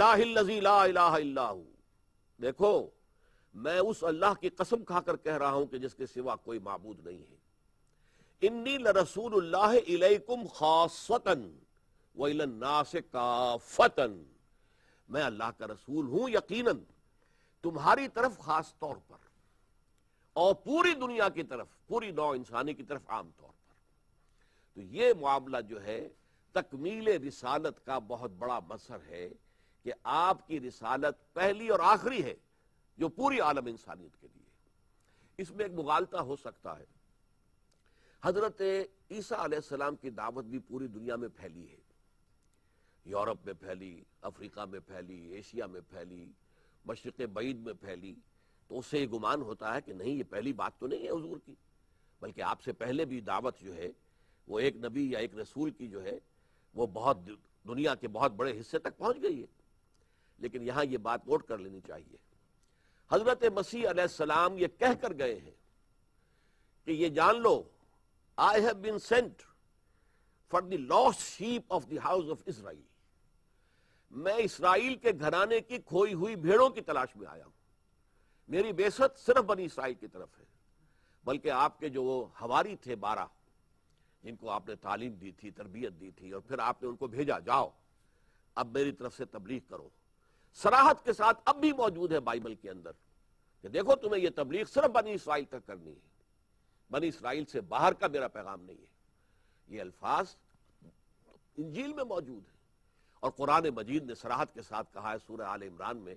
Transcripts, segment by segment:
लाहू देखो मैं उस अल्लाह की कसम खाकर कह रहा हूं कि जिसके सिवा कोई मबूद नहीं है इन्नी लरसूलकुम खासतन वना से काफतन मैं अल्लाह का रसूल हूं यकीनन तुम्हारी तरफ खास तौर पर और पूरी दुनिया की तरफ पूरी नौ इंसानी की तरफ आम तौर पर तो ये मामला जो है तकमील रिसालत का बहुत बड़ा मसर है कि आपकी रिसालत पहली और आखिरी है जो पूरी आलम इंसानियत के लिए इसमें एक मुगालता हो सकता है हजरत ईसा सलाम की दावत भी पूरी दुनिया में फैली है यूरोप में फैली अफ्रीका में फैली एशिया में फैली मशरक़ बीद में फैली तो उससे गुमान होता है कि नहीं ये पहली बात तो नहीं है हजूर की बल्कि आपसे पहले भी दावत जो है वो एक नबी या एक रसूल की जो है वो बहुत दुनिया के बहुत बड़े हिस्से तक पहुंच गई है लेकिन यहां यह बात नोट कर लेनी चाहिए हजरत मसीह सलाम ये कह कर गए हैं कि ये जान लो I have been sent for the lost sheep of the house of Israel मैं इसराइल के घराने की खोई हुई भेड़ों की तलाश में आया हूं मेरी बेसत सिर्फ बनी इसराइल की तरफ है बल्कि आपके जो हवारी थे बारह जिनको आपने तालीम दी थी तरबियत दी थी और फिर आपने उनको भेजा जाओ अब मेरी तरफ से तबलीग करो सराहत के साथ अब भी मौजूद है बाइबल के अंदर कि देखो तुम्हें यह तबलीग सिर्फ बनी इसराइल तक करनी है बनी इसराइल से बाहर का मेरा पैगाम नहीं है ये अल्फाज इंजील में मौजूद है और कुरान मजीद ने सराहत के साथ कहा है सूर्य आल इमरान में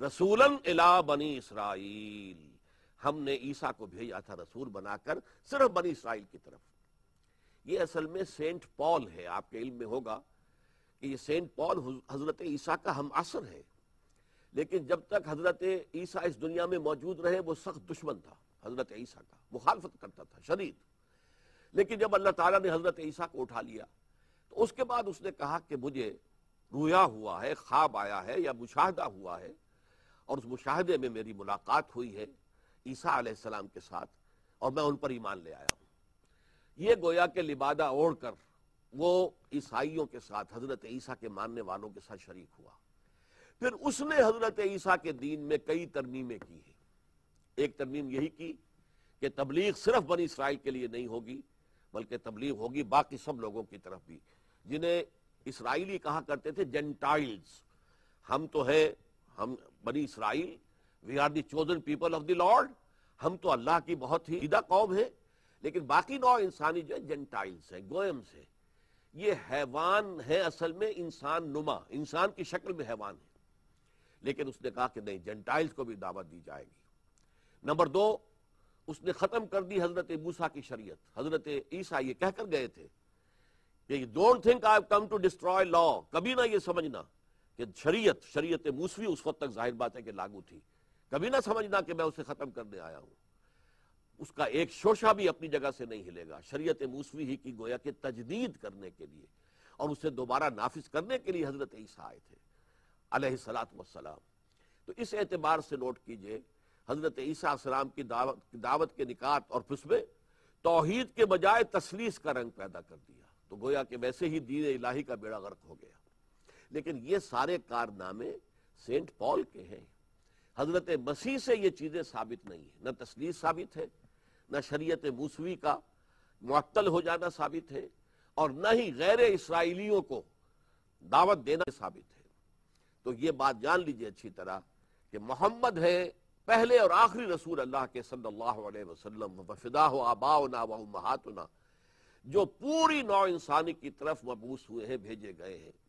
रसूलन इला बनी इसराइल हमने ईसा को भेजा था रसूल बनाकर सिर्फ बनी इसराइल की तरफ ये असल में सेंट पॉल है आपके इल्म में होगा कि ये सेंट पॉल हजरत ईसा का हम असर है लेकिन जब तक हजरत ईसा इस दुनिया में मौजूद रहे वो सख्त दुश्मन था हजरत ईसा का मुखालफत करता था शरीर लेकिन जब अल्लाह ताला ने हजरत ईसा को उठा लिया तो उसके बाद उसने कहा कि मुझे रोया हुआ है ख्वाब आया है या मुशाहदा हुआ है और उस मुशाहदे में मेरी मुलाकात हुई है ईसा आसमाम के साथ और मैं उन पर ईमान ले आया हूँ ये गोया के लिबादा ओढ़ कर वो ईसाइयों के साथ हजरत ईसा के मानने वालों के साथ शरीक हुआ फिर उसने हजरत ईसा के दीन में कई तरमीमें की हैं एक तरमीम यही की कि तबलीग सिर्फ बनी इसराइल के लिए नहीं होगी बल्कि तबलीग होगी बाकी सब लोगों की तरफ भी जिन्हें इसराइली कहा करते थे जेंटाइल्स हम तो है हम बनी Israel we are the chosen people of the lord हम तो अल्लाह की बहुत ही सीधा कौम है लेकिन बाकी नौ इंसानी जो है जेंटाइल्स है गोयम्स है ये हैवान है असल में इंसान नुमा इंसान की शक्ल में हैवान है लेकिन उसने कहा कि नहीं जेंटाइल्स को भी दावत दी जाएगी नंबर दो उसने ख़त्म कर दी हज़रत मूसा की शरीयत हज़रत ईसा ये कहकर गए थे कि don't think I come to destroy law कभी ना ये समझना कि शरीयत शरीयत मूसवी उस वक्त तक जाहिर बात है कि लागू थी कभी ना समझना कि मैं उसे ख़त्म करने आया हूं उसका एक शोशा भी अपनी जगह से नहीं हिलेगा शरीयत मूसवी ही की गोया के तजदीद करने के लिए और उसे दोबारा नाफिज करने के लिए हज़रत ईसा आए थे अलैहिस्सलात वस्सलाम तो इस एतबार से नोट कीजिए हजरत ईसा सलाम की दावत की दावत के निकात और फिसमें तोहहीद के बजाय तसलीस का रंग पैदा कर दिया तो गोया कि वैसे ही दीन इलाही का बेड़ा गर्क हो गया लेकिन ये सारे कारनामे सेंट पॉल के हैं हजरत मसीह से ये चीज़ें साबित नहीं है न तसलीस साबित है न शरीयत मूसवी का मअतल हो जाना साबित है और न ही गैर इसराइलियों को दावत देना साबित है तो ये बात जान लीजिए अच्छी तरह कि मोहम्मद है पहले और आखिरी रसूल अल्लाह के सल्लल्लाहु अलैहि वसल्लम वफिदा आबाउना व महातना जो पूरी नौ इंसानी की तरफ मबूस हुए हैं भेजे गए हैं